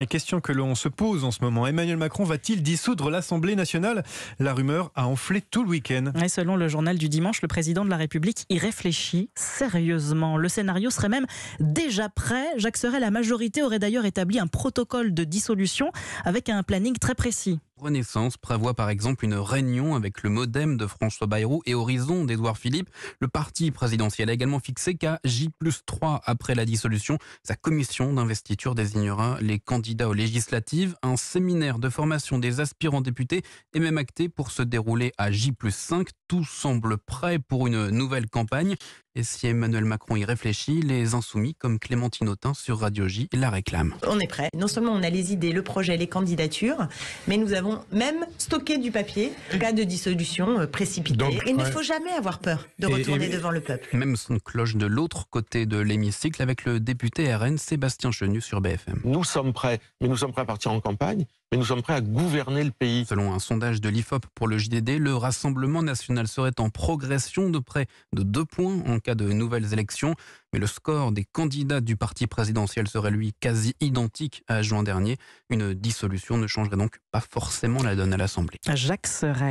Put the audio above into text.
La question que l'on se pose en ce moment, Emmanuel Macron va-t-il dissoudre l'Assemblée nationale La rumeur a enflé tout le week-end. selon le journal du dimanche, le président de la République y réfléchit sérieusement. Le scénario serait même déjà prêt. Jacques Serret, la majorité aurait d'ailleurs établi un protocole de dissolution avec un planning très précis. Renaissance prévoit par exemple une réunion avec le modem de François Bayrou et Horizon d'Edouard Philippe. Le parti présidentiel a également fixé qu'à J 3 après la dissolution, sa commission d'investiture désignera les candidats aux législatives. Un séminaire de formation des aspirants députés est même acté pour se dérouler à J 5. Tout semble prêt pour une nouvelle campagne. Et si Emmanuel Macron y réfléchit, les insoumis comme Clémentine Autain sur Radio J la réclament. On est prêt. Non seulement on a les idées, le projet, les candidatures, mais nous avons même stocké du papier en cas de dissolution euh, précipitée. et il ne faut jamais avoir peur de retourner devant le peuple. Même son cloche de l'autre côté de l'hémicycle avec le député RN Sébastien Chenu sur BFM. Nous sommes prêts, mais nous sommes prêts à partir en campagne mais nous sommes prêts à gouverner le pays. Selon un sondage de l'IFOP pour le JDD, le Rassemblement national serait en progression de près de deux points en de nouvelles élections, mais le score des candidats du parti présidentiel serait lui quasi identique à juin dernier. Une dissolution ne changerait donc pas forcément la donne à l'Assemblée. Jacques serait